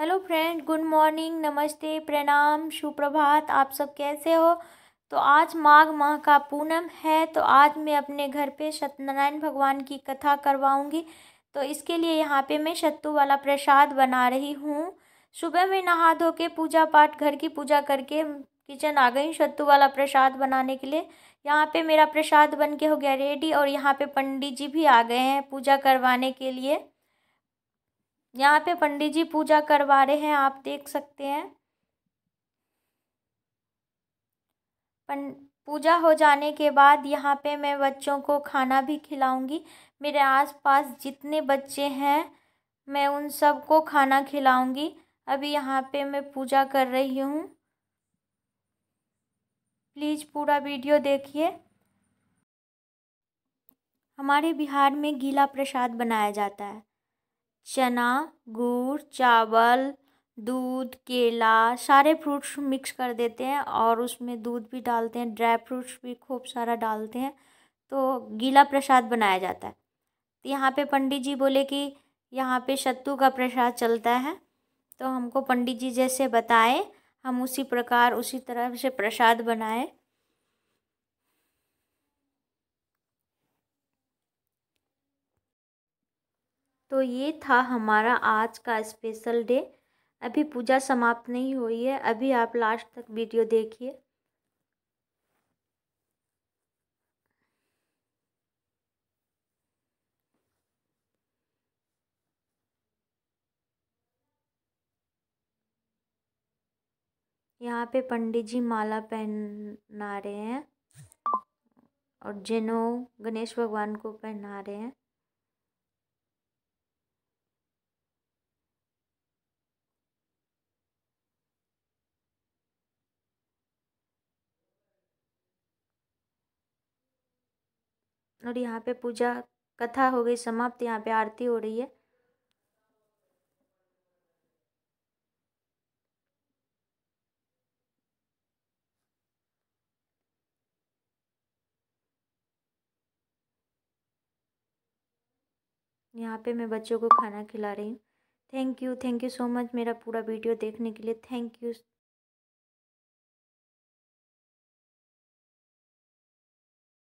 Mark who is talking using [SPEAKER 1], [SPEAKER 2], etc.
[SPEAKER 1] hello friend good morning नमस्ते प्रणाम सुप्रभात आप सब कैसे हो तो आज माघ माह का पूनम है तो आज मैं अपने घर पे सत्यनारायण भगवान की कथा करवाऊंगी तो इसके लिए यहाँ पे मैं सत्तू वाला प्रसाद बना रही हूँ सुबह में नहा धो के पूजा पाठ घर की पूजा करके किचन आ गई सत्तू वाला प्रसाद बनाने के लिए यहाँ पे मेरा प्रसाद बन के हो गया रेडी और यहाँ पे पंडित जी भी आ गए हैं पूजा करवाने के लिए यहाँ पे पंडित जी पूजा करवा रहे हैं आप देख सकते हैं पूजा हो जाने के बाद यहाँ पे मैं बच्चों को खाना भी खिलाऊंगी मेरे आसपास जितने बच्चे हैं मैं उन सबको खाना खिलाऊंगी अभी यहाँ पे मैं पूजा कर रही हूँ प्लीज़ पूरा वीडियो देखिए हमारे बिहार में गीला प्रसाद बनाया जाता है चना गुड़ चावल दूध केला सारे फ्रूट्स मिक्स कर देते हैं और उसमें दूध भी डालते हैं ड्राई फ्रूट्स भी खूब सारा डालते हैं तो गीला प्रसाद बनाया जाता है तो यहाँ पे पंडित जी बोले कि यहाँ पे सत्तू का प्रसाद चलता है तो हमको पंडित जी जैसे बताएं हम उसी प्रकार उसी तरह से प्रसाद बनाएं तो ये था हमारा आज का स्पेशल डे अभी पूजा समाप्त नहीं हुई है अभी आप लास्ट तक वीडियो देखिए यहाँ पे पंडित जी माला पहना रहे हैं और जिनो गणेश भगवान को पहना रहे हैं और यहाँ पे पूजा कथा हो गई समाप्त यहाँ पे आरती हो रही है यहाँ पे मैं बच्चों को खाना खिला रही हूँ thank you thank you so much मेरा पूरा वीडियो देखने के लिए थैंक यू